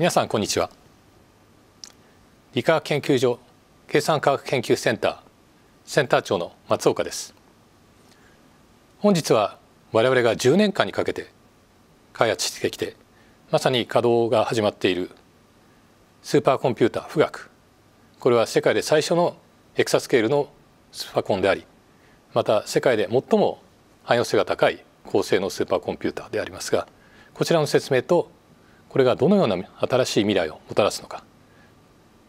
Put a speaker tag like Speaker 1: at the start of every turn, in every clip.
Speaker 1: 皆さんこんにちは理化学研究所計算科学研究センターセンター長の松岡です本日は我々が10年間にかけて開発してきてまさに稼働が始まっているスーパーコンピュータ富岳これは世界で最初のエクサスケールのスーパーコンでありまた世界で最も汎用性が高い高性能スーパーコンピューターでありますがこちらの説明とこれがどのような新しい未来をもたらすのか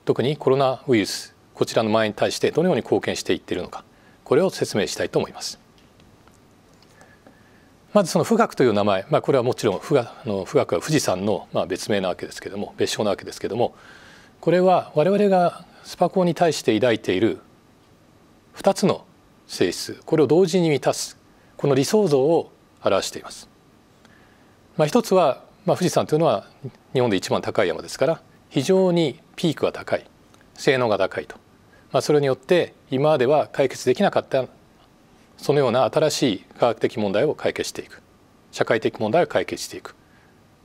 Speaker 1: 特にコロナウイルスこちらの前延に対してどのように貢献していっているのかこれを説明したいと思います。まずその富岳という名前、まあ、これはもちろん富岳の富岳は富士山のまあ別名なわけですけども別称なわけですけどもこれは我々がスパコンに対して抱いている2つの性質これを同時に満たすこの理想像を表しています。まあ、一つはまあ、富士山というのは日本で一番高い山ですから非常にピークが高い性能が高いと、まあ、それによって今までは解決できなかったそのような新しい科学的問題を解決していく社会的問題を解決していく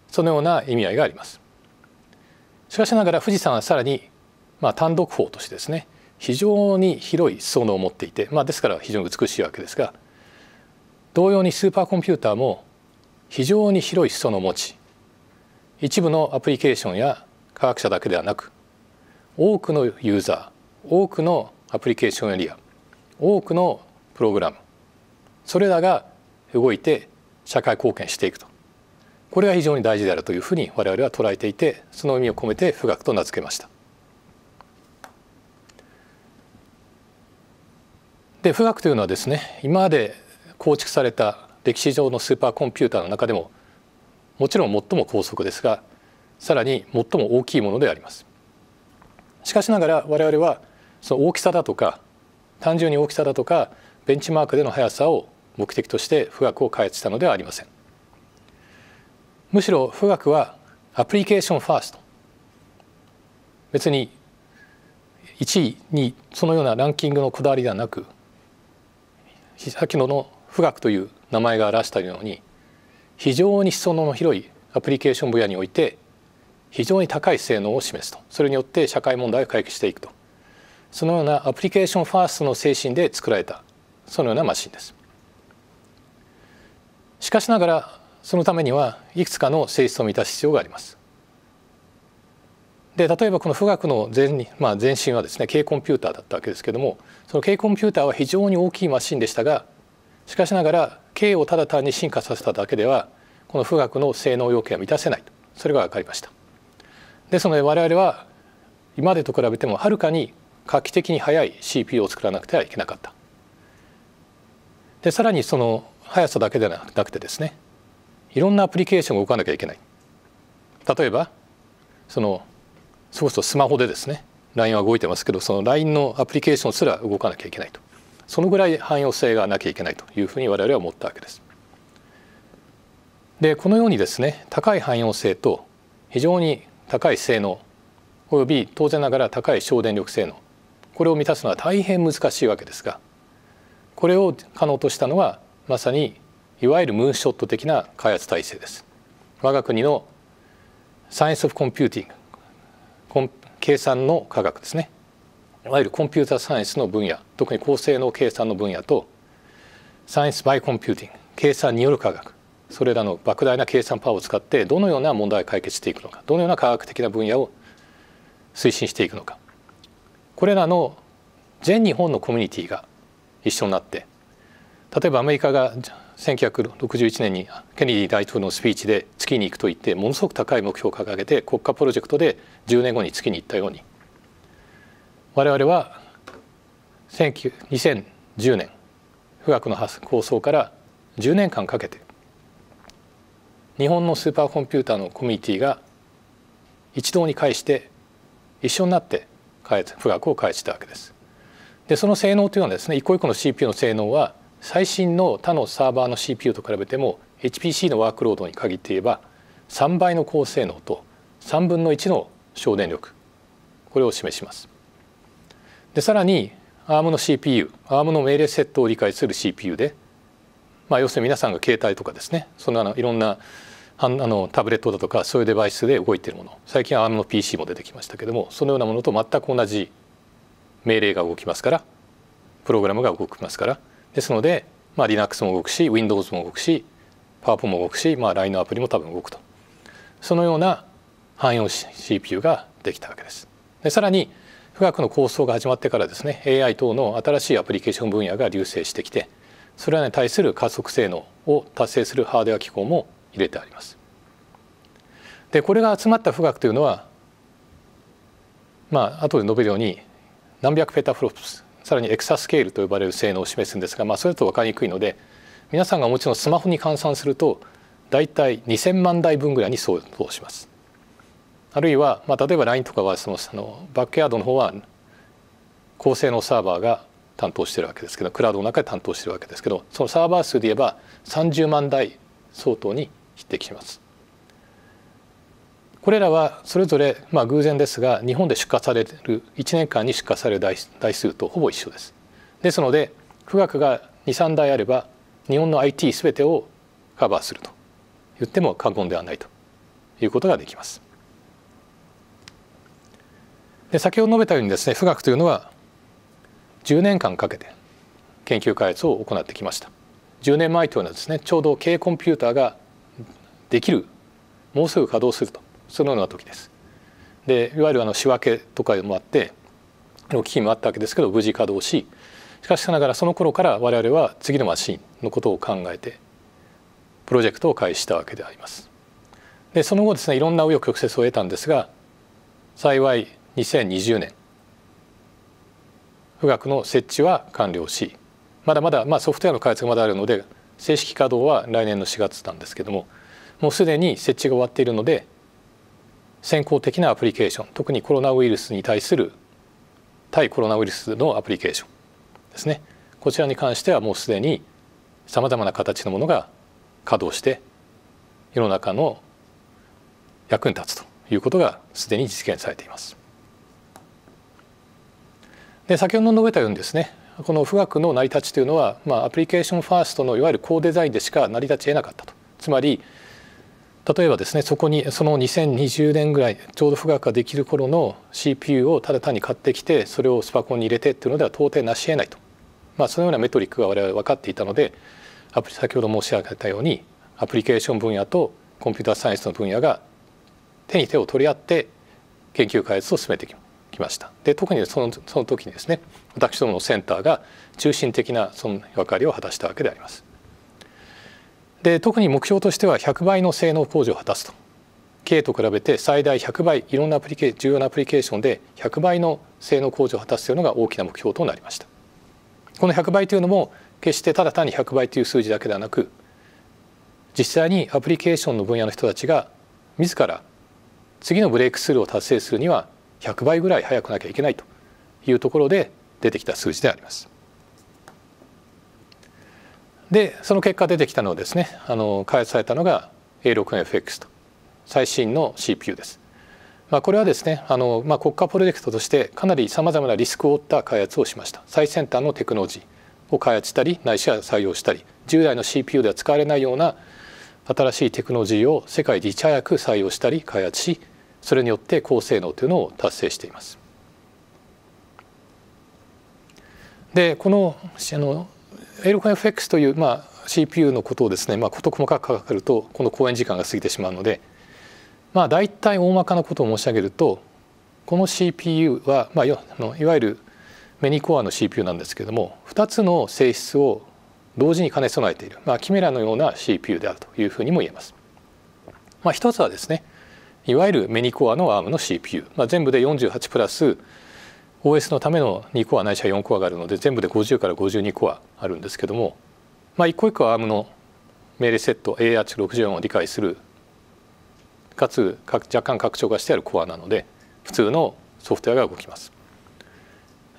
Speaker 1: そのような意味合いがあります。しかしながら富士山はさらに、まあ、単独峰としてですね非常に広い裾野を持っていて、まあ、ですから非常に美しいわけですが同様にスーパーコンピューターも非常に広い裾野を持ち一部のアプリケーションや科学者だけではなく多くのユーザー多くのアプリケーションエリア多くのプログラムそれらが動いて社会貢献していくとこれが非常に大事であるというふうに我々は捉えていてその意味を込めて富岳と名付けました。で富岳というのはですね今まで構築された歴史上のスーパーコンピューターの中でももちろん最も高速ですがさらに最も大きいものであります。しかしながら我々はその大きさだとか単純に大きさだとかベンチマークでの速さを目的として富岳を開発したのではありません。むしろ富岳はアプリケーションファースト別に1位にそのようなランキングのこだわりではなく先ほどの富岳という名前が表したように非常に裾野の広いアプリケーション分野において非常に高い性能を示すとそれによって社会問題を解決していくとそのようなアプリケーションファーストの精神で作られたそのようなマシンですしかしながらそのためにはいくつかの性質を満たす必要がありますで例えばこの富岳の前,、まあ、前身はですね軽コンピューターだったわけですけどもその軽コンピューターは非常に大きいマシンでしたがしかしながら経をただ単に進化させただけではこの富岳の性能要件は満たせないとそれが分かりました。ですので我々は今までと比べてもはるかに画期的に速い CPU を作らなくてはいけなかった。でさらにその速さだけではなくてですねいろんなアプリケーションを動かなきゃいけない。例えばそのそうするとスマホでですね LINE は動いてますけどその LINE のアプリケーションすら動かなきゃいけないと。そのぐらい汎用性がなきゃいけないというふうに我々は思ったわけです。でこのようにですね高い汎用性と非常に高い性能および当然ながら高い省電力性能これを満たすのは大変難しいわけですがこれを可能としたのはまさにいわゆるムーンショット的な開発体制です。我が国のサイエンス・オフ・コンピューティング計算の科学ですねわゆるコンピューターサイエンスの分野特に高性能計算の分野とサイエンス・バイ・コンピューティング計算による科学それらの莫大な計算パワーを使ってどのような問題を解決していくのかどのような科学的な分野を推進していくのかこれらの全日本のコミュニティが一緒になって例えばアメリカが1961年にケネディ大統領のスピーチで月に行くと言ってものすごく高い目標を掲げて国家プロジェクトで10年後に月に行ったように我々は2010年富岳の構想から10年間かけて日本のスーパーコンピューターのコミュニティが一堂に会して一緒になって富岳を開発したわけです。でその性能というのはですね一個一個の CPU の性能は最新の他のサーバーの CPU と比べても HPC のワークロードに限って言えば3倍の高性能と3分の1の省電力これを示します。でさらに ARM の CPU ARM の命令セットを理解する CPU で、まあ、要するに皆さんが携帯とかですねそんいろんなあのタブレットだとかそういうデバイスで動いているもの最近 ARM の PC も出てきましたけどもそのようなものと全く同じ命令が動きますからプログラムが動きますからですので、まあ、Linux も動くし Windows も動くし PowerPoint も動くし、まあ、LINE のアプリも多分動くとそのような汎用 CPU ができたわけです。でさらに富岳の構想が始まってからですね AI 等の新しいアプリケーション分野が隆盛してきてそれらに対する加速性能を達成するハードウェア機構も入れてあります。でこれが集まった富岳というのはまあ後で述べるように何百ペタフロップスさらにエクサスケールと呼ばれる性能を示すんですが、まあ、それだと分かりにくいので皆さんがもちろんスマホに換算すると大体2,000万台分ぐらいに相当します。あるいは、まあ、例えば LINE とかはそのそのバックヤードの方は高性能サーバーが担当してるわけですけどクラウドの中で担当してるわけですけどそのサーバー数で言えば30万台相当に匹敵します。これらはそれぞれ、まあ、偶然ですが日本で出荷される1年間に出荷される台数とほぼ一緒です。ですので富岳が23台あれば日本の IT 全てをカバーすると言っても過言ではないということができます。で先ほど述べたようにですね富岳というのは10年間かけて研究開発を行ってきました10年前というのはですねちょうど軽コンピューターができるもうすぐ稼働するとそのような時ですでいわゆるあの仕分けとかもあっての機器もあったわけですけど無事稼働ししかしながらその頃から我々は次のマシンのことを考えてプロジェクトを開始したわけでありますでその後ですねいろんな紆余曲折を得たんですが幸い2020年富岳の設置は完了しまだまだ、まあ、ソフトウェアの開発がまだあるので正式稼働は来年の4月なんですけどももうすでに設置が終わっているので先行的なアプリケーション特にコロナウイルスに対する対コロナウイルスのアプリケーションですねこちらに関してはもうすでにさまざまな形のものが稼働して世の中の役に立つということがすでに実現されています。で先ほど述べたようにですねこの富岳の成り立ちというのは、まあ、アプリケーションファーストのいわゆる高デザインでしか成り立ち得なかったとつまり例えばですねそこにその2020年ぐらいちょうど富岳ができる頃の CPU をただ単に買ってきてそれをスパコンに入れてっていうのでは到底成し得ないと、まあ、そのようなメトリックが我々分かっていたのでアプリ先ほど申し上げたようにアプリケーション分野とコンピューターサイエンスの分野が手に手を取り合って研究開発を進めていきます。きましたで特にそのその時にですね私どものセンターが中心的なその役割を果たしたわけであります。で特に目標としては100倍の性能向上を果たすと K と比べて最大100倍いろんなアプリケ重要なアプリケーションで100倍の性能向上を果たすというのが大きな目標となりましたこの100倍というのも決してただ単に100倍という数字だけではなく実際にアプリケーションの分野の人たちが自ら次のブレイクスルーを達成するには100倍ぐらい早くなきゃいけないというところで出てきた数字であります。でその結果出てきたのをですねあの開発されたのが A64FX と最新の CPU です。まあ、これはですねあの、まあ、国家プロジェクトとしてかなりさまざまなリスクを負った開発をしました最先端のテクノロジーを開発したりないしは採用したり従来の CPU では使われないような新しいテクノロジーを世界でいち早く採用したり開発しそれによって高性能というのを達成しています。でこのあの L5FX という、まあ、CPU のことをですね、まあ、事細かく書かるとこの講演時間が過ぎてしまうので、まあ、大体大まかなことを申し上げるとこの CPU は、まあ、いわゆるメニコアの CPU なんですけれども2つの性質を同時に兼ね備えている、まあ、キメラのような CPU であるというふうにも言えます。まあ、1つはですねいわゆるメニコアの ARM の CPU、まあ、全部で48プラス OS のための2コアないしは4コアがあるので全部で50から52コアあるんですけども、まあ、一個一個 ARM の命令セット AH64 を理解するかつ若干拡張がしてあるコアなので普通のソフトウェアが動きます。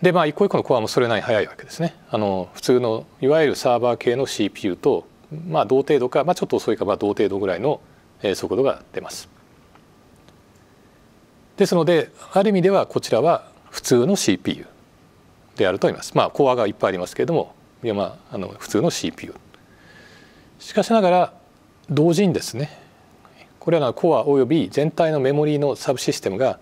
Speaker 1: でまあ一個一個のコアもそれなりに速いわけですね。あの普通のいわゆるサーバー系の CPU とまあ同程度か、まあ、ちょっと遅いかまあ同程度ぐらいの速度が出ます。ですのである意味ではこちらは普通の CPU であると思います。まあコアがいっぱいありますけれどもいやまああの普通の CPU。しかしながら同時にですねこれらのコアおよび全体のメモリーのサブシステムが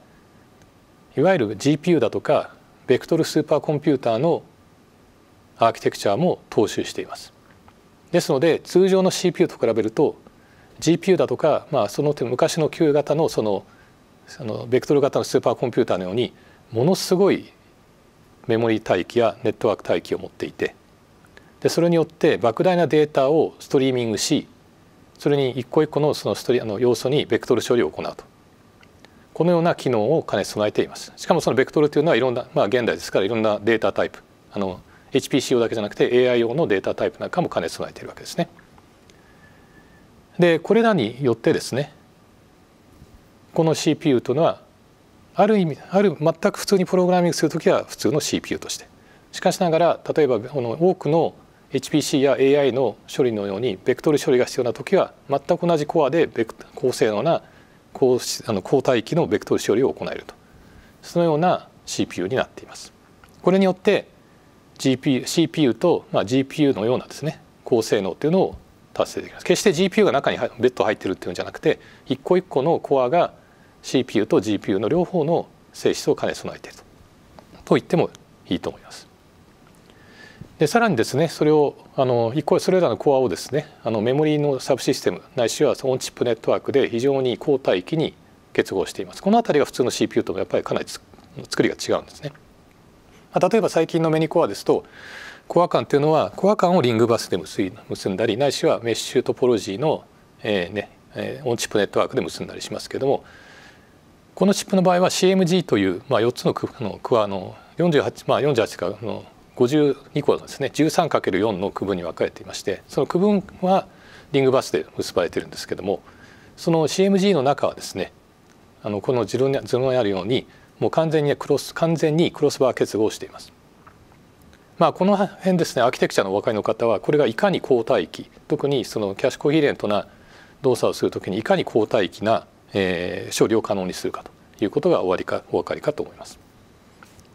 Speaker 1: いわゆる GPU だとかベクトルスーパーコンピューターのアーキテクチャも踏襲しています。ですので通常の CPU と比べると GPU だとか、まあ、その昔の旧型のそのあのベクトル型のスーパーコンピューターのようにものすごいメモリ帯域やネットワーク帯域を持っていてでそれによって莫大なデータをストリーミングしそれに一個一個のそのストリあの要素にベクトル処理を行うとこのような機能を兼ね備えていますしかもそのベクトルというのはいろんな、まあ、現代ですからいろんなデータタイプあの HPC 用だけじゃなくて AI 用のデータタイプなんかも兼ね備えているわけですね。でこれらによってですねこの CPU というのはある意味ある全く普通にプログラミングする時は普通の CPU としてしかしながら例えばこの多くの HPC や AI の処理のようにベクトル処理が必要な時は全く同じコアで高性能な高あの高帯域のベクトル処理を行えるとそのような CPU になっています。これによって GP CPU と、まあ、GPU のようなですね高性能というのを達成できます決して GPU が中にベッド入ってるっていうんじゃなくて一個一個のコアが CPU と GPU の両方の性質を兼ね備えていると言ってもいいと思います。でさらにですねそれをあのそれらのコアをですねあのメモリーのサブシステムないしはオンチップネットワークで非常に高帯域に結合していますこの辺りが普通の CPU ともやっぱりかなり作りが違うんですね、まあ、例えば最近のメニコアですとコア間というのはコア間をリングバスで結んだりないしはメッシュトポロジーの、えーねえー、オンチップネットワークで結んだりしますけどもこのチップの場合は CMG という、まあ、4つの区の区はの48、まあ、48かの52個のですね 13×4 の区分に分かれていましてその区分はリングバスで結ばれてるんですけどもその CMG の中はですねあのこの図のにあるようにもう完全にクロス完全にクロスバー結合しています。まあ、この辺ですねアーキテクチャのお分かりの方はこれがいかに高帯域特にそのキャッシュコヒレントな動作をするときにいかに高帯域なえー、処を可能にするかということがお分かりかお分かりかと思います。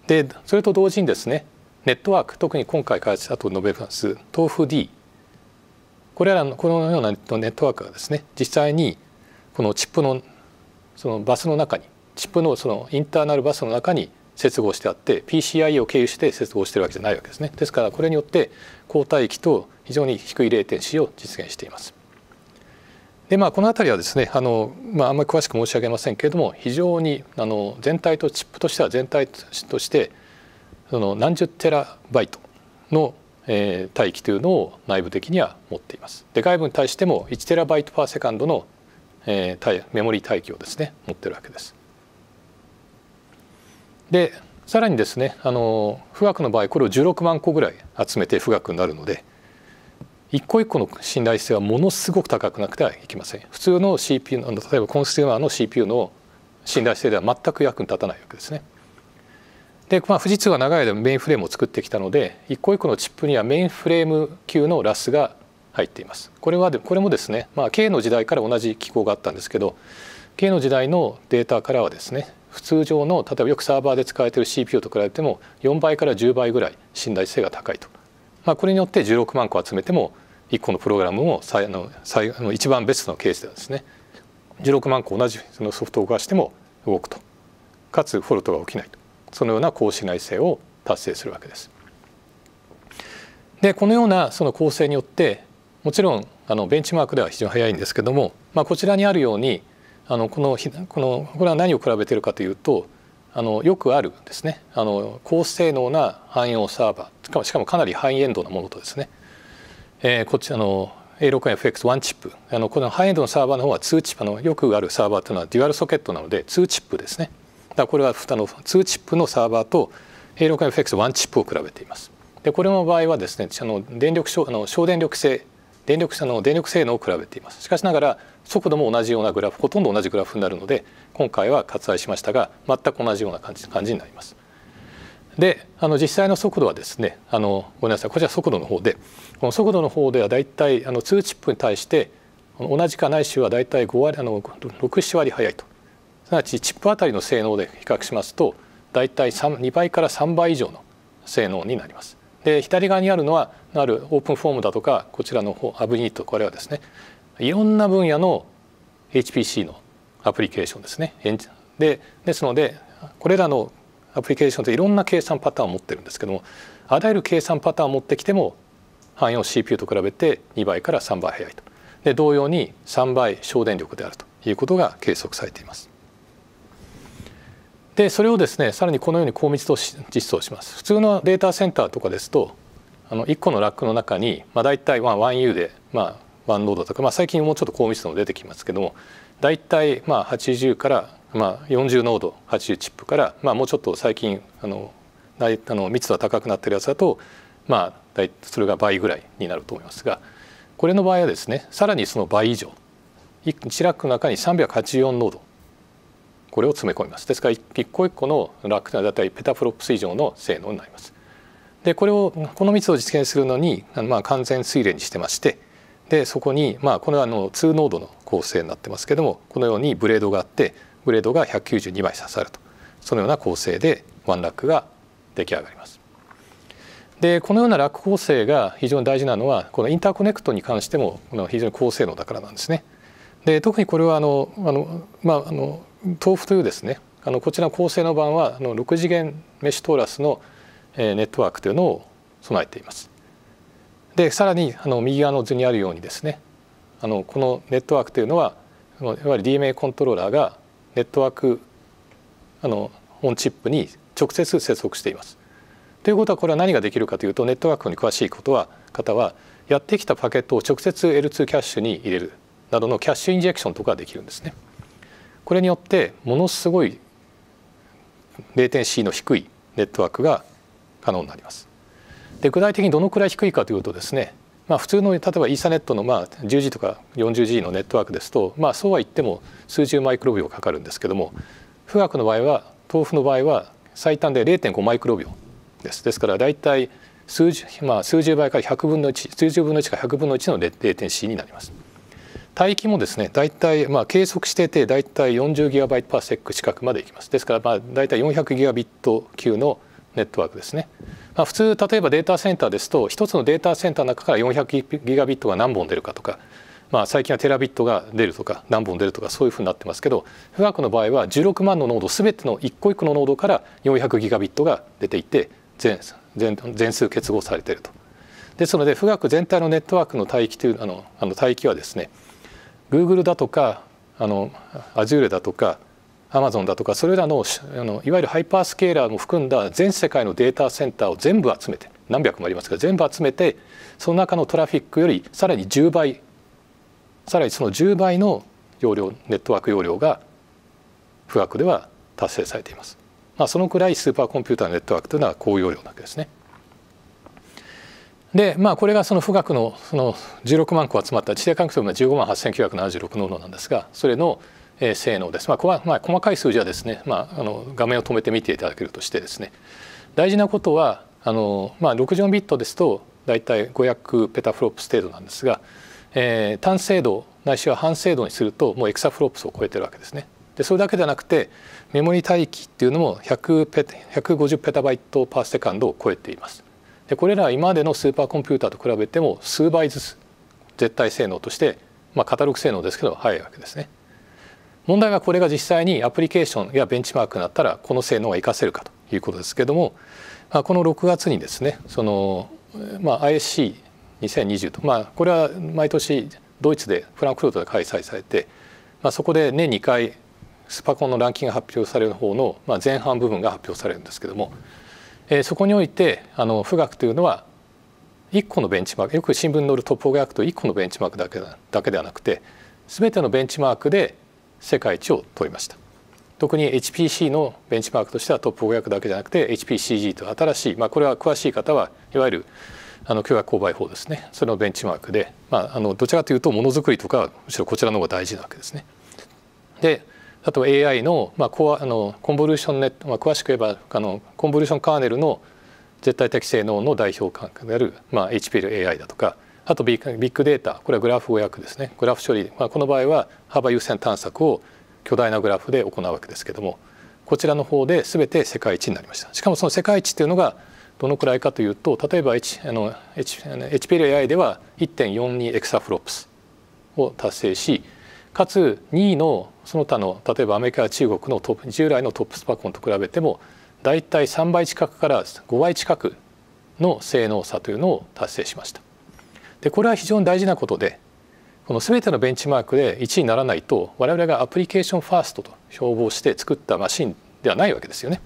Speaker 1: でそれと同時にですねネットワーク特に今回開発したと述べます豆腐 D これらのこのようなネットワークがですね実際にこのチップのそのバスの中にチップのそのインターナルバスの中に接合してあって PCIe を経由して接合してるわけじゃないわけですねですからこれによって抗体液と非常に低い0.4を実現していますでまあ、この辺りはですねあの、まあ、あんまり詳しく申し上げませんけれども非常にあの全体とチップとしては全体としてその何十テラバイトの、えー、大気というのを内部的には持っています。で外部に対しても1テラバイトパーセカンドの、えー、メモリ大気をですね持ってるわけです。でさらにですねあの富岳の場合これを16万個ぐらい集めて富岳になるので一個一個の信頼性はものすごく高くなくてはいけません普通の CPU の例えばコンステーマーの CPU の信頼性では全く役に立たないわけですねで、まあ、富士通は長い間メインフレームを作ってきたので一個一個のチップにはメインフレーム級のラスが入っていますこれはこれもですね、まあ、K の時代から同じ機構があったんですけど K の時代のデータからはですね普通上の例えばよくサーバーで使われている CPU と比べても4倍から10倍ぐらい信頼性が高いとまあ、これによって16万個集めても1個のプログラムも最あの最あの一番ベストのケースではですね16万個同じそのソフトを動かしても動くとかつフォルトが起きないとそのような高信頼性を達成するわけです。でこのようなその構成によってもちろんあのベンチマークでは非常に早いんですけども、まあ、こちらにあるようにあのこのこのこれは何を比べてるかというとあのよくあるですねあの高性能な汎用サーバーしかもしかもかなりハイエンドなものとですね、えー、こっちあの A64FX1 チップあのこのハイエンドのサーバーの方は2チップのよくあるサーバーというのはデュアルソケットなので2チップですねだこれはあの2チップのサーバーと A64FX1 チップを比べていますでこれの場合はですねあの電力省あの省電力性電力車の電力性能を比べていますしかしながら速度も同じようなグラフほとんど同じグラフになるので今回は割愛しましたが全く同じような感じ感じになりますであの実際の速度はですねあのごめんなさいこちら速度の方でこの速度の方ではだいたいあの2チップに対して同じかないしはだいたい5割あの67割速いとすなわちチップあたりの性能で比較しますとだいたい2倍から3倍以上の性能になります。で左側にあるのはあるオープンフォームだとかこちらの方アブニットこれはですねいろんな分野の HPC のアプリケーションですね。でですのでこれらのアプリケーションといろんな計算パターンを持ってるんですけどもあらゆる計算パターンを持ってきても汎用 CPU と比べて2倍から3倍速いとで同様に3倍省電力であるということが計測されています。でそれをですねさらにこのように高密度実装します。普通のデータセンターとかですとあの1個のラックの中に、まあ、大体 1U で、まあ、ワンノードとか、まあ、最近もうちょっと高密度も出てきますけども大体まあ80からまあ40濃度80チップからまあもうちょっと最近あのあの密度が高くなってるやつだとまあそれが倍ぐらいになると思いますがこれの場合はですねさらにその倍以上1ラックの中に384濃度これを詰め込みますですから一個一個のラックうのは大体ペタフロップス以上の性能になります。でこれをこの密度を実現するのに、まあ、完全水冷にしてましてでそこに、まあ、これはあの2ノードの構成になってますけどもこのようにブレードがあってブレードが192枚刺さるとそのような構成でワンラックが出来上がります。でこのようなラック構成が非常に大事なのはこのインターコネクトに関しても非常に高性能だからなんですね。で特にこれはあのあの、まあ、あの豆腐というですねあのこちらの高性能版はあの6次元メッシュトーラスのネットワークというのを備えています。でさらにあの右側の図にあるようにですねあのこのネットワークというのはいわゆる DMA コントローラーがネットワークあのオンチップに直接接続しています。ということはこれは何ができるかというとネットワークに詳しいことは方はやってきたパケットを直接 L2 キャッシュに入れるなどのキャッシュインジェクションとかができるんですね。これによってものすごいレーテンシーの低いネットワークが可能になります。で具体的にどのくらい低いかというとですねまあ、普通の例えばイーサネットのまあ 10G とか 40G のネットワークですと、まあ、そうは言っても数十マイクロ秒かかるんですけども富岳の場合は豆腐の場合は最短で0.5マイクロ秒ですですから大体数十,、まあ、数十倍から100分の1数十分の1から100分の1の 0.C になります。帯域もですね大体、まあ、計測してて大体 40GB パーセック近くまでいきますですからまあ大体 400GB 級のネットワークですね。まあ、普通例えばデータセンターですと1つのデータセンターの中から400ギガビットが何本出るかとか、まあ、最近はテラビットが出るとか何本出るとかそういうふうになってますけど富岳の場合は16万のノード全ての一個一個のノードから400ギガビットが出ていて全全全数結合されていると。ですので富岳全体のネットワークの帯域というあのあの帯域はですね Google だとかあの Azure だとかアマゾンだとかそれらのあのいわゆるハイパースケーラーも含んだ全世界のデータセンターを全部集めて何百もありますが全部集めてその中のトラフィックよりさらに10倍さらにその10倍の容量ネットワーク容量が富岳では達成されています。まあ、そのくらいスーパーコンピューターのネットワークというのは高容量なわけですね。でまあこれがその富岳のその16万個集まった地政環境の15万8976ノードなんですがそれのえー、性能です。まあ、まあ、細かい数字はですね、まあ、あの画面を止めて見ていただけるとしてですね大事なことはあの、まあ、64ビットですと大体500ペタフロップス程度なんですが、えー、単精度ないしは半精度にするともうエクサフロップスを超えてるわけですね。でそれだけじゃなくてメモリ帯域っていうのも100ペ150ペタバイトパーセカンドを超えています。でこれらは今までのスーパーコンピューターと比べても数倍ずつ絶対性能として、まあ、カタログ性能ですけど速いわけですね。問題はこれが実際にアプリケーションやベンチマークになったらこの性能が活かせるかということですけども、まあ、この6月にですねその、まあ、ISC2020 と、まあ、これは毎年ドイツでフランクフルトで開催されて、まあ、そこで年2回スパコンのランキングが発表される方の、まあ、前半部分が発表されるんですけども、えー、そこにおいてあの富岳というのは1個のベンチマークよく新聞に載るトップ500と1個のベンチマークだけだけではなくて全てのベンチマークで世界一を取りました特に HPC のベンチマークとしてはトップ500だけじゃなくて HPCG と新しい、まあ、これは詳しい方はいわゆるあの巨額購買法ですねそれのベンチマークで、まあ、あのどちらかというとものづくりとかはむしろこちらの方が大事なわけですね。であと AI の,、まあ、コアあのコンボリューションネット、まあ、詳しく言えばあのコンボリューションカーネルの絶対的性能の代表感覚である、まあ、HPLAI だとかあとビッグデータこれはグラフ予約ですねグラフ処理、まあ、この場合は幅優先探索を巨大なグラフで行うわけですけどもこちらの方で全て世界一になりましたしかもその世界一っていうのがどのくらいかというと例えば H あの p l a i では1.42エクサフロップスを達成しかつ2位のその他の例えばアメリカや中国のトップ従来のトップスパコンと比べても大体3倍近くから5倍近くの性能差というのを達成しました。でこれは非常に大事なことでこの全てのベンチマークで1位にならないと我々がアプリケーションファーストと標榜して作ったマシンではないわけですよね。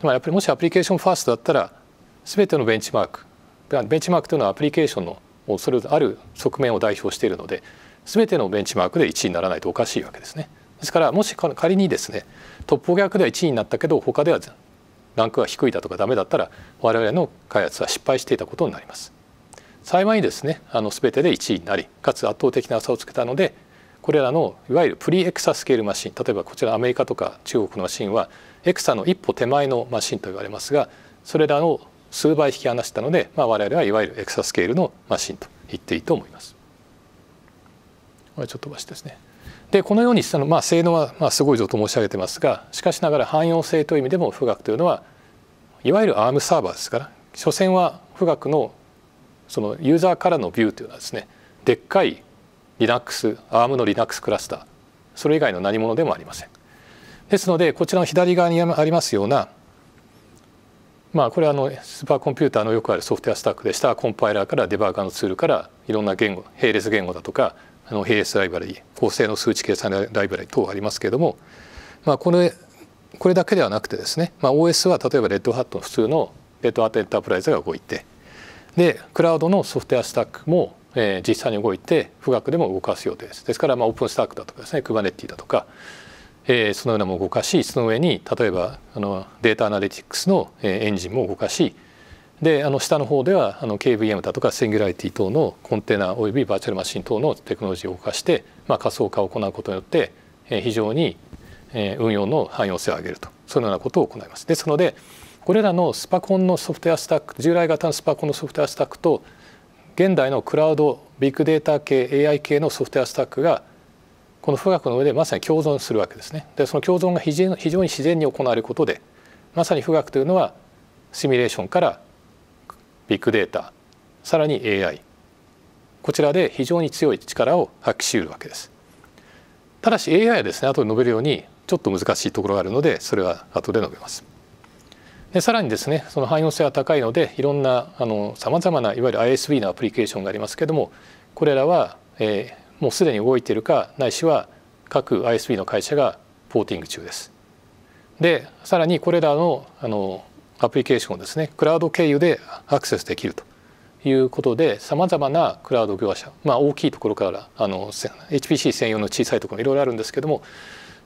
Speaker 1: つまりもしアプリケーションファーストだったら全てのベンチマークベンチマークというのはアプリケーションのそれある側面を代表しているので全てのベンチマークで1位にならないとおかしいわけですね。ですからもし仮にですねトップ500では1位になったけど他ではランクが低いだとかダメだったら我々の開発は失敗していたことになります。幸いですねあの全てで1位になりかつ圧倒的な差をつけたのでこれらのいわゆるプリエクサスケールマシン例えばこちらアメリカとか中国のマシンはエクサの一歩手前のマシンと言われますがそれらの数倍引き離したので、まあ、我々はいわゆるエクサスケールのマシンと言っていいと思います。これちょっと飛ばしですね。でこのようにその、まあ、性能は、まあ、すごいぞと申し上げてますがしかしながら汎用性という意味でも富岳というのはいわゆるアームサーバーですから所詮は富岳のそのユーザーからのビューというのはですねでっかい Linux ARM の Linux クラスターそれ以外の何者でもありません。ですのでこちらの左側にありますようなまあこれはあのスーパーコンピューターのよくあるソフトウェアスタックで下はコンパイラーからデバーガーのツールからいろんな言語並列言語だとかあの並列ライブラリー構成の数値計算ライブラリ等ありますけれどもまあこれこれだけではなくてですね、まあ、OS は例えばレッドハットの普通のレッドハットエンタープライズが動いてでクラウドのソフトウェアスタックも、えー、実際に動いて富岳でも動かす予定ですですから、まあ、オープンスタックだとかですねクバネティだとか、えー、そのようなも動かしその上に例えばあのデータアナリティクスの、えー、エンジンも動かしであの下の方ではあの KVM だとかセングラリティ等のコンテナおよびバーチャルマシン等のテクノロジーを動かして、まあ、仮想化を行うことによって、えー、非常に運用の汎用性を上げるとそのようなことを行います。ですのでこれらのスパコンのソフトウェアスタック従来型のスパコンのソフトウェアスタックと現代のクラウドビッグデータ系 AI 系のソフトウェアスタックがこの富岳の上でまさに共存するわけですね。でその共存が非常に自然に行われることでまさに富岳というのはシミュレーションからビッグデータさらに AI こちらで非常に強い力を発揮しうるわけです。ただし AI はですね後で述べるようにちょっと難しいところがあるのでそれは後で述べます。でさらにですねその汎用性は高いのでいろんなさまざまないわゆる ISV のアプリケーションがありますけどもこれらは、えー、もうすでに動いているかないしは各 ISV の会社がポーティング中です。でさらにこれらのあのアプリケーションをですねクラウド経由でアクセスできるということでさまざまなクラウド業者、まあ、大きいところからあの HPC 専用の小さいところもいろいろあるんですけども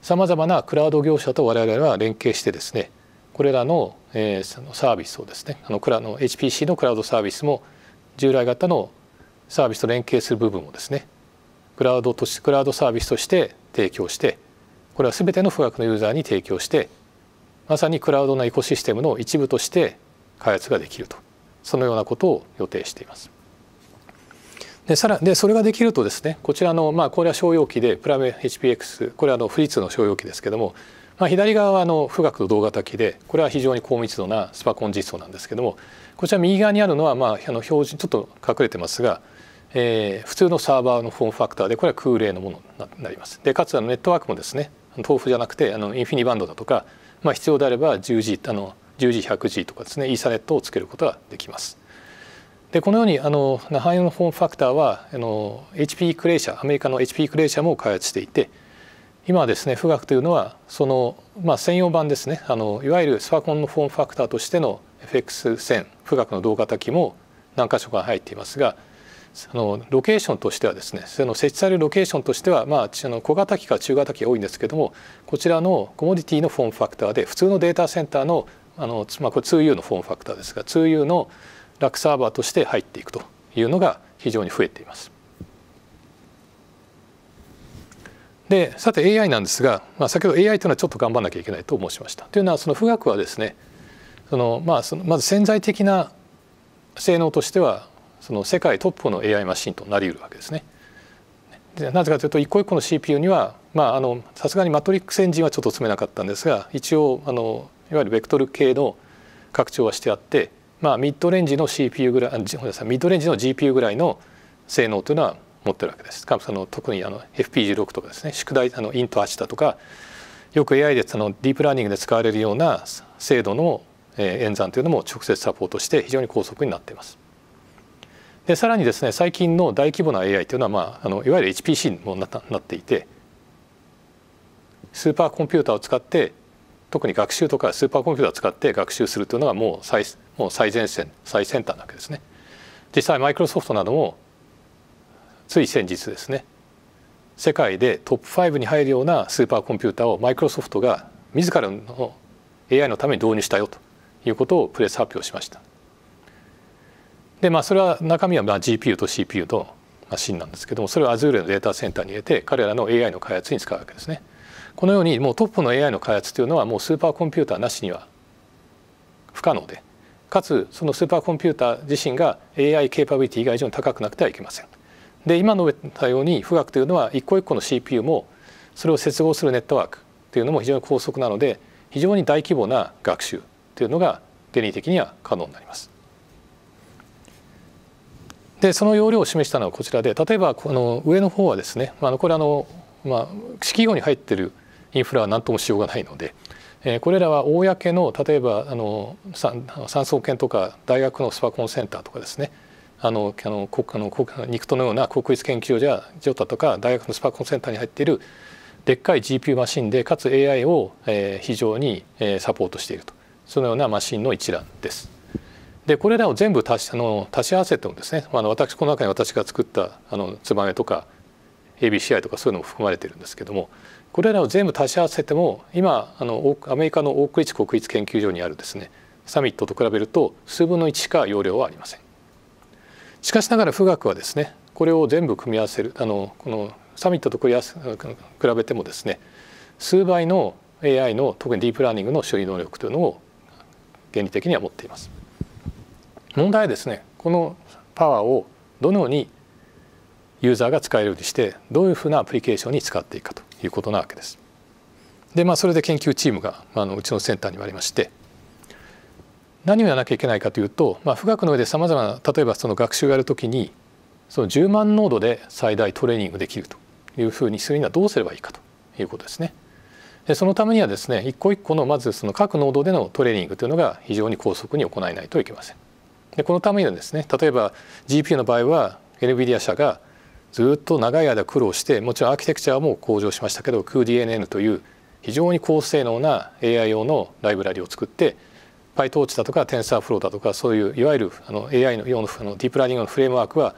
Speaker 1: さまざまなクラウド業者と我々は連携してですねこれらの,、えー、そのサービスをですねあのクラの HPC のクラウドサービスも従来型のサービスと連携する部分をですねクラウドとしクラウドサービスとして提供してこれは全ての富岳のユーザーに提供してまさにクラウドなエコシステムの一部として開発ができるとそのようなことを予定しています。でさらでそれができるとですねこちらの、まあ、これは商用機でプラメ HPX これはあの富士通の商用機ですけどもまあ、左側はあの富岳と同型機でこれは非常に高密度なスパコン実装なんですけどもこちら右側にあるのはまああの表示ちょっと隠れてますが、えー、普通のサーバーのフォームファクターでこれは空冷のものになります。でかつあのネットワークもですね豆腐じゃなくてあのインフィニバンドだとか、まあ、必要であれば 10G あの1 0 0 g とかですねイーサネットをつけることができます。でこのようにあのナイのフォームファクターはあの HP クレシャ、アメリカの HP クレーシャも開発していて今ですね富岳というのはその、まあ、専用版ですねあのいわゆるスパコンのフォームファクターとしての FX1000 富岳の同型機も何箇所か入っていますがあのロケーションとしてはですねその設置されるロケーションとしては、まあ、あの小型機か中型機が多いんですけどもこちらのコモディティのフォームファクターで普通のデータセンターのあの、まあ、これ 2U のフォームファクターですが 2U のラックサーバーとして入っていくというのが非常に増えています。でさて AI なんですが、まあ、先ほど AI というのはちょっと頑張らなきゃいけないと申しました。というのはその富岳はですねその、まあ、そのまず潜在的な性能としてはその世界トップの AI マシンとなりうるわけですね。でなぜかというと一個一個の CPU にはさすがにマトリックスエンジンはちょっと詰めなかったんですが一応あのいわゆるベクトル系の拡張はしてあって、まあ、ミッドレンジの CPU ぐらいミッドレンジの GPU ぐらいの性能というのは持ってるわけです。しかもその特にあの FP16 とかですね宿題あのイントチタとかよく AI でそのディープラーニングで使われるような精度の、え演算というのも直接サポートして非常に高速になっています。でさらにですね最近の大規模な AI というのは、まあ、あのいわゆる HPC もななっていてスーパーコンピューターを使って特に学習とかスーパーコンピューターを使って学習するというのがもう最もう最前線最先端なわけですね。実際マイクロソフトなどもつい先日ですね世界でトップ5に入るようなスーパーコンピューターをマイクロソフトが自らの AI のために導入したよということをプレス発表しました。でまあそれは中身はまあ GPU と CPU とシンなんですけどもそれを Azure のデータセンターに入れて彼らの AI の開発に使うわけですね。このようにもうトップの AI の開発というのはもうスーパーコンピューターなしには不可能でかつそのスーパーコンピューター自身が AI ケーパビリティが以上に高くなくてはいけません。で今述べたように富岳というのは一個一個の CPU もそれを接合するネットワークというのも非常に高速なので非常に大規模な学習というのが原理的には可能になります。でその容量を示したのはこちらで例えばこの上の方はですね、まあ、これあの、まあ、企業に入ってるインフラは何ともしようがないので、えー、これらは公の例えばあの産総研とか大学のスパコンセンターとかですねあのあの国家の国家の肉とのような国立研究所やジョタとか大学のスパコンセンターに入っているでっかい GPU マシンでかつ AI を、えー、非常に、えー、サポートしているとそのようなマシンの一覧です。でこれらを全部足しあの足し合わせてもですねあの私この中に私が作ったあのツバメとか ABCI とかそういうのも含まれてるんですけどもこれらを全部足し合わせても今あのアメリカのオークリッチ国立研究所にあるですねサミットと比べると数分の1しか容量はありません。しかしながら富岳はですねこれを全部組み合わせるあのこのサミットと比べてもですね数倍の AI の特にディープラーニングの処理能力というのを原理的には持っています。問題はですねこのパワーをどのようにユーザーが使えるようにしてどういうふうなアプリケーションに使っていくかということなわけです。でまあそれで研究チームが、まあ、のうちのセンターにはありまして何をやらなきゃいけないかというと、まあ、富岳の上でさまざまな例えばその学習をやるときにその10万濃度で最大トレーニングできるというふうにするにはどうすればいいかということですね。でそのためにはですね一個一個のまずその各濃度でのトレーニングというのが非常に高速に行えないといけません。でこのためにはですね例えば GPU の場合は NVIDIA 社がずっと長い間苦労してもちろんアーキテクチャはもう向上しましたけど CUDNN という非常に高性能な AI 用のライブラリを作って PyTorch だとか TensorFlow だとかそういういわゆるあの AI の用のあのディープラーニングのフレームワークは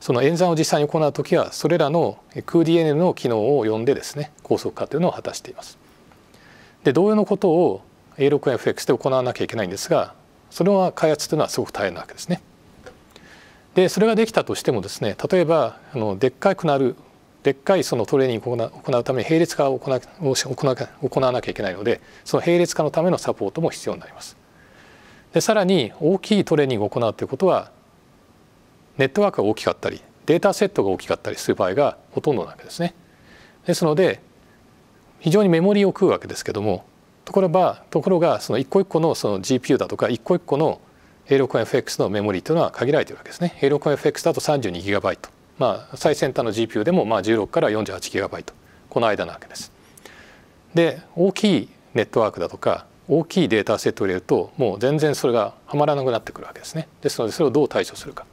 Speaker 1: その演算を実際に行う時はそれらの CUDNN の機能を呼んでですね高速化というのを果たしています。で同様のことを A64FX で行わなきゃいけないんですがそれは開発というのはすごく大変なわけですね。でそれができたとしてもですね例えばあのでっかくなるでっかいそのトレーニングを行うために並列化を行わなきゃいけないのでその並列化のためのサポートも必要になります。でさらに大きいトレーニングを行うということはネットワークが大きかったりデータセットが大きかったりする場合がほとんどなわけですね。ですので非常にメモリーを食うわけですけどもところがところがその一個一個のその GPU だとか一個一個の A64FX のメモリーというのは限られているわけですね。A64FX だと 32GB まあ、最先端の GPU でもまあ16から 48GB この間なわけです。で大きいネットワークだとか大きいデータセットを入れるともう全然それがはまらなくなってくるわけですねですのでそれをどう対処するか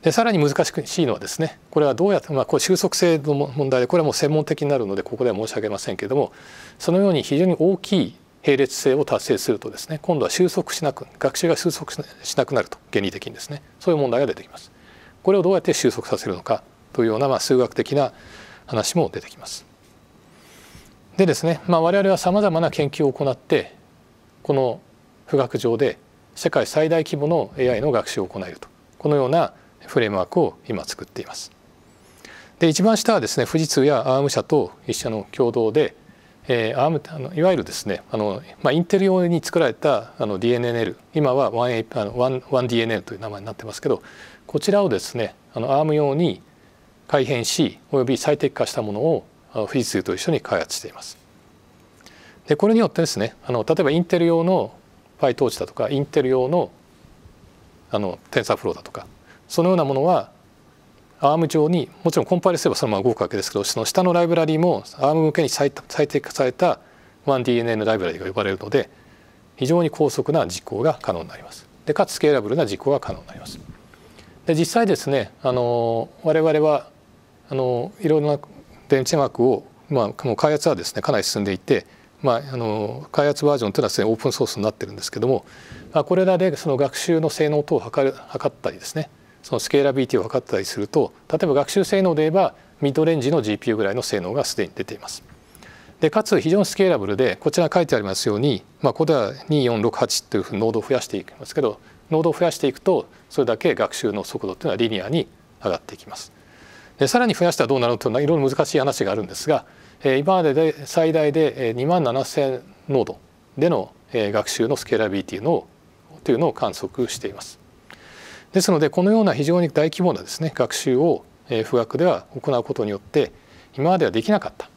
Speaker 1: でさらに難しくしいのはですねこれはどうやって、まあ、これ収束性の問題でこれはもう専門的になるのでここでは申し上げませんけれどもそのように非常に大きい並列性を達成するとですね今度は収束しなく学習が収束しなくなると原理的にですねそういう問題が出てきます。これをどうやって収束させるのかというような、まあ、数学的な話も出てきます。でですね、まあ、我々はさまざまな研究を行ってこの富岳上で世界最大規模の AI の学習を行えるとこのようなフレームワークを今作っています。で一番下はですね富士通や ARM 社と一社の共同で、えー、アームあのいわゆるですねあの、まあ、インテル用に作られたあの DNNL 今は 1DNL という名前になってますけどこちらをですねあの ARM 用に改変しおよび最適化したものを富士通と一緒に開発しています。でこれによってですねあの例えばインテル用の p y t o r だとかインテル用のあのテンサ s o r f だとかそのようなものはアーム上にもちろんコンパイルすればそのまま動くわけですけどその下のライブラリーもアーム向けに最最適化された 1DNA ライブラリーが呼ばれるので非常に高速な実行が可能になります。でかつスケーラブルな実行が可能になります。で実際ですねあの我々はあのいろいろな電池膜を、まあ、もう開発はですねかなり進んでいて、まあ、あの開発バージョンというのはすでにオープンソースになってるんですけども、まあ、これらでその学習の性能等を測る測ったりですねそのスケーラビリティを測ったりすると例えば学習性能で言えばミッドレンジの GPU ぐらいの性能がすでに出ています。でかつ非常にスケーラブルでこちら書いてありますように、まあ、ここでは2468というふうに濃度を増やしていきますけど濃度を増やしていくとそれだけ学習の速度というのはリニアに上がっていきます。でさらに増やしたらどうなるといういろいろ難しい話があるんですが、え今までで最大で2万7 0ノードでの学習のスケーラビリティのというのを観測しています。ですのでこのような非常に大規模なですね学習を富岳では行うことによって今まではできなかった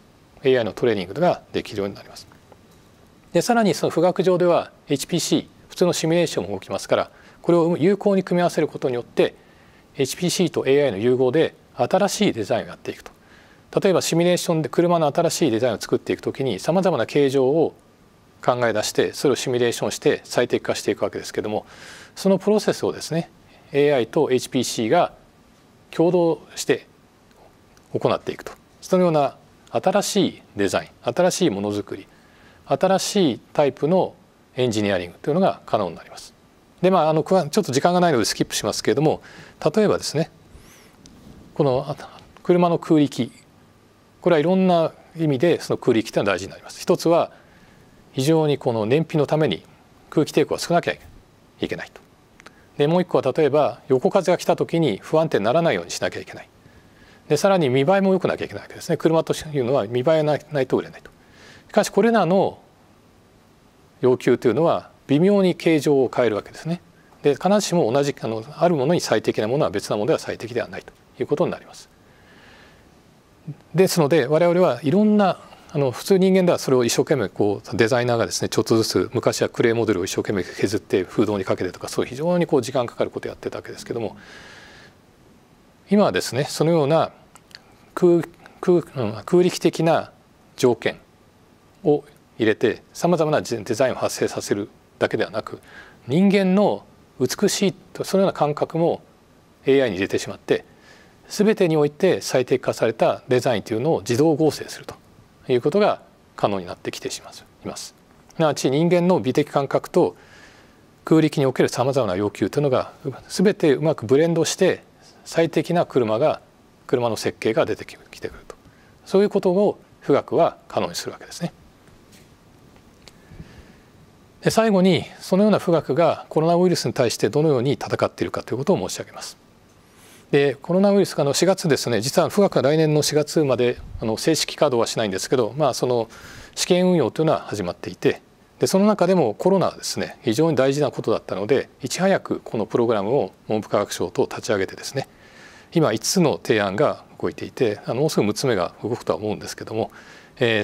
Speaker 1: AI のトレーニングができるようになります。でさらにその富岳上では HPC 普通のシミュレーションも動きますからこれを有効に組み合わせることによって HPC と AI の融合で新しいデザインをやっていくと例えばシミュレーションで車の新しいデザインを作っていく時にさまざまな形状を考え出してそれをシミュレーションして最適化していくわけですけどもそのプロセスをですね AI と HPC が共同して行っていくとそのような新しいデザイン新しいものづくり新しいタイプのエンジニアリングというのが可能になります。でまあ、あのちょっと時間がないのでスキップしますけれども例えばですねこの車の空力これはいろんな意味でその空力というのは大事になります。一つは非常にこの燃費のために空気抵抗が少なきゃいけないと。でもう一個は例えば横風が来た時に不安定にならないようにしなきゃいけない。でさらに見栄えも良くなきゃいけないわけですね。車というのは見栄えがないと売れないと。しかしこれらの要求というのは微妙に形状を変えるわけですね。で必ずしも同じあのあるものに最適なものは別なものでは最適ではないと。いうことになります。ですので我々はいろんなあの普通人間ではそれを一生懸命こうデザイナーがですねちょっとずつ昔はクレーモデルを一生懸命削って風洞にかけてとかそういう非常にこう時間かかることをやってたわけですけども今はですねそのような空力的な条件を入れてさまざまなデザインを発生させるだけではなく人間の美しいとそのような感覚も AI に入れてしまって全てにおいて最適化されたデザインというのを自動合成するということが可能になってきてしまいます。すなわち人間の美的感覚と空力におけるさまざまな要求というのが全てうまくブレンドして最適な車が車の設計が出てきてくるとそういうことを富岳は可能にするわけですね。で最後にそのような富岳がコロナウイルスに対してどのように戦っているかということを申し上げます。でコロナウイルスがの4月ですね実は富岳は来年の4月まであの正式稼働はしないんですけど、まあ、その試験運用というのは始まっていてでその中でもコロナはですね非常に大事なことだったのでいち早くこのプログラムを文部科学省と立ち上げてですね今5つの提案が動いていてあのもうすぐ6つ目が動くとは思うんですけども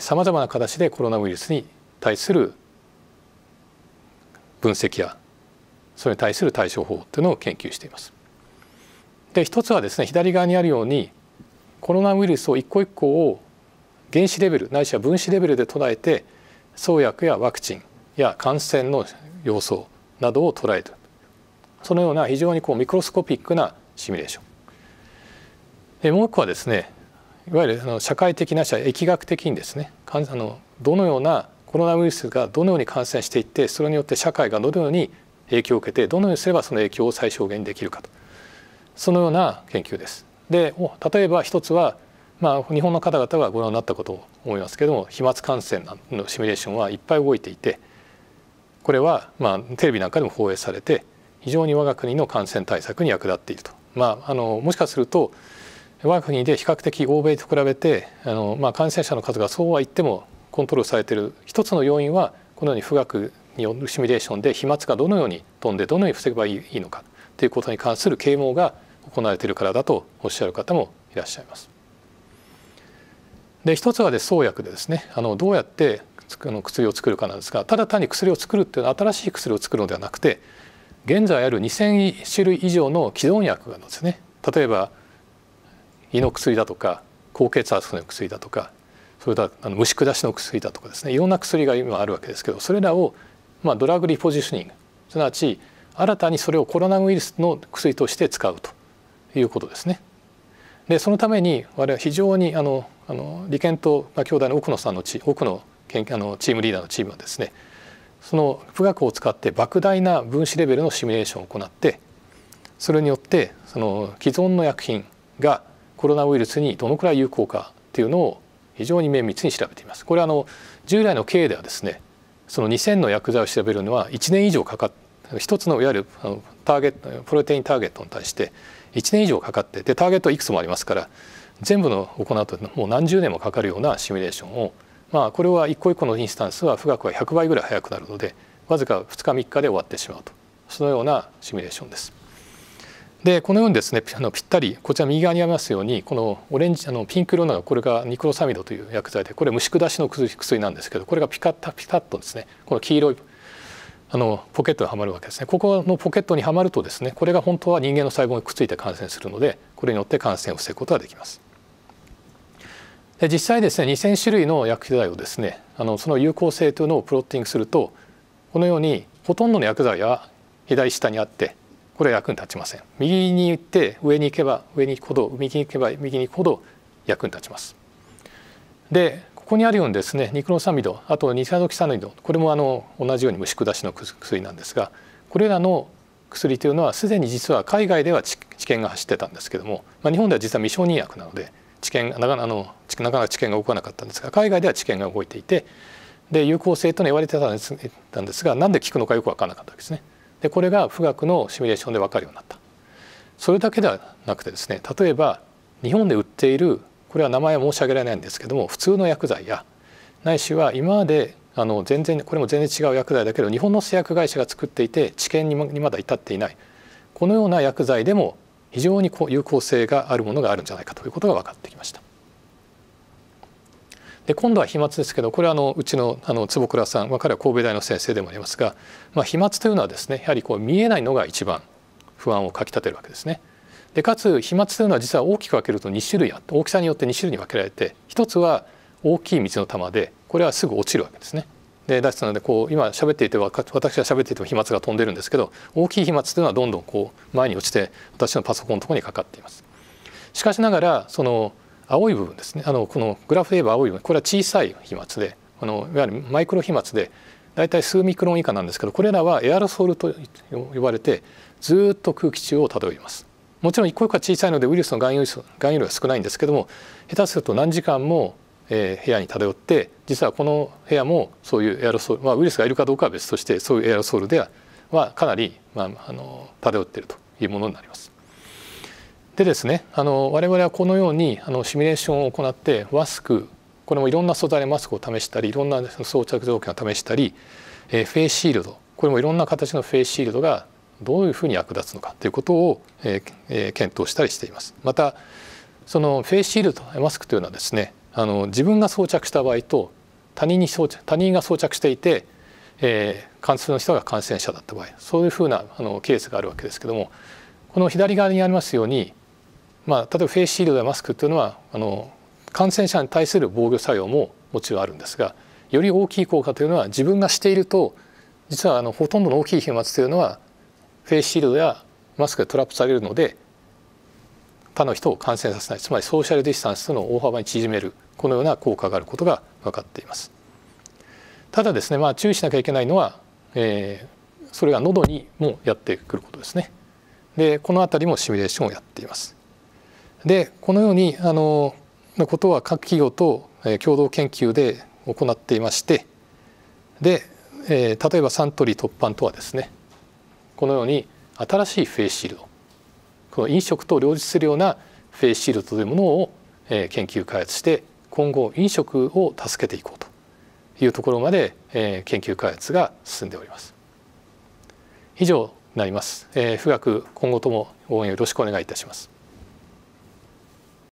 Speaker 1: さまざまな形でコロナウイルスに対する分析やそれに対する対処法というのを研究しています。で一つはですね左側にあるようにコロナウイルスを一個一個を原子レベルないしは分子レベルで捉えて創薬やワクチンや感染の様相などを捉えてるそのような非常にこうミクロスコピックなシミュレーション。でもう一個はですねいわゆるあの社会的なは疫学的にですねあのどのようなコロナウイルスがどのように感染していってそれによって社会がどのように影響を受けてどのようにすればその影響を最小限にできるかとそのような研究です。で例えば一つは、まあ、日本の方々はご覧になったことを思いますけども飛沫感染のシミュレーションはいっぱい動いていてこれは、まあ、テレビなんかでも放映されて非常に我が国の感染対策に役立っていると。まあ、あのもしかすると我が国で比較的欧米と比べてあの、まあ、感染者の数がそうは言ってもコントロールされている一つの要因はこのように富岳によるシミュレーションで飛沫がどのように飛んでどのように防げばいいのかということに関する啓蒙が行われているからだとおっしゃる方もいらっしゃいます。で一つはで創薬でですねあのどうやっての薬を作るかなんですがただ単に薬を作るっていうのは新しい薬を作るのではなくて現在ある2,000種類以上の既存薬がですね例えば胃の薬だとか高血圧の薬だとかそれだあの虫下しの薬だとかですねいろんな薬が今あるわけですけどそれらを、まあ、ドラッグリポジショニングすなわち新たにそれをコロナウイルスの薬として使うということですね。でそのために我々は非常にあのあの利権と、ま兄弟の奥野さんのチ奥野あのチームリーダーのチームはですねその富岳を使って莫大な分子レベルのシミュレーションを行ってそれによってその既存の薬品がコロナウイルスにどのくらい有効かっていうのを非常に綿密に調べています。これはあの従来の経営ではですねその2000の薬剤を調べるのは1年以上かかっ1つのいわゆるターゲットプロテインターゲットに対して1年以上かかってでターゲットいくつもありますから全部の行うともう何十年もかかるようなシミュレーションをまあこれは一個一個のインスタンスは富岳は100倍ぐらい速くなるのでわずか2日3日で終わってしまうとそのようなシミュレーションです。でこのようにですねあのぴったりこちら右側にありますようにこのオレンジあのピンク色のがこれがニクロサミドという薬剤でこれ虫下しの薬なんですけどこれがピカッタピカッとですねこの黄色いあのポケットにはまるわけですねここのポケットにはまるとですねこれが本当は人間の細胞にくっついて感染するのでこれによって感染を防ぐことができます。で実際ですね2,000種類の薬剤をですねあのその有効性というのをプロッティングするとこのようにほとんどの薬剤は左下にあってこれは役に立ちません右に行って上に行けば上に行くほど右に行けば右に行くほど役に立ちますでここにあるようにですねニクロサミドあとニサドキサノイドこれもあの同じように虫下しの薬なんですがこれらの薬というのはすでに実は海外では治験が走ってたんですけども、まあ、日本では実は未承認薬なので治験なかなかなか治験が動かなかったんですが海外では治験が動いていてで有効性というのは言われてたんですがなんで効くのかよく分からなかったわけですね。でこれが富岳のシミュレーションで分かるようになった。それだけではなくてですね例えば日本で売っているこれは名前は申し上げられないんですけども普通の薬剤やないしは今まであの全然これも全然違う薬剤だけど日本の製薬会社が作っていて治験にまだ至っていないこのような薬剤でも非常に有効性があるものがあるんじゃないかということが分かってきました。で今度は飛沫ですけどこれはあのうちのあの坪倉さん、まあ、彼は神戸大の先生でもありますが、まあ、飛沫というのはですねやはりこう見えないのが一番不安をかきたてるわけですね。でかつ飛沫というのは実は大きく分けると2種類あって大きさによって2種類に分けられて一つは大きい水の玉でこれはすぐ落ちるわけですね。で出すのでこう今喋っていて私が喋っていても飛沫が飛んでるんですけど大きい飛沫というのはどんどんこう前に落ちて私のパソコンのところにかかっています。しかしながらその青い部分ですねあのこのグラフで言えば青い部分これは小さい飛沫であのいわゆるマイクロ飛沫で大体数ミクロン以下なんですけどこれらはエアロソルと呼ばれてずっと空気中を漂います。もちろん一個一個は小さいのでウイルスの含有含有量が少ないんですけども下手すると何時間も、え部屋に漂って実はこの部屋もそういうエアロソール、まあ、ウイルスがいるかどうかは別としてそういうエアロソールでははかなり、まあ、あの漂っているというものになります。でですねあの我々はこのようにあのシミュレーションを行ってマスクこれもいろんな素材でマスクを試したりいろんな装着条件を試したり、えフェイスシールドこれもいろんな形のフェイスシールドがどういうふうに役立つのかということを、ええ検討したりしています。またそのフェイスシールドマスクというのはですねあの自分が装着した場合と他人に装着他人が装着していて、えー、感染の人が感染者だった場合そういうふうなあのケースがあるわけですけどもこの左側にありますように、まあ、例えばフェイスシールドやマスクというのはあの感染者に対する防御作用ももちろんあるんですがより大きい効果というのは自分がしていると実はあのほとんどの大きい飛沫というのはフェイスシールドやマスクでトラップされるので他の人を感染させないつまりソーシャルディスタンスの大幅に縮めるこのような効果があることが分かっています。ただですね、まあ、注意しなきゃいけないのは、えー、それが喉にもやってくることですね。でこの辺りもシミュレーションをやっています。でこのようにあののことは各企業と、え共同研究で行っていましてで、えー、例えばサントリー突版とはですねこのように新しいフェイスシールドこの飲食と両立するようなフェイスシールドというものを研究開発して今後飲食を助けていこうというところまで研究開発が進んでおります。以上なります。富岳今後とも応援よろしくお願いいたします。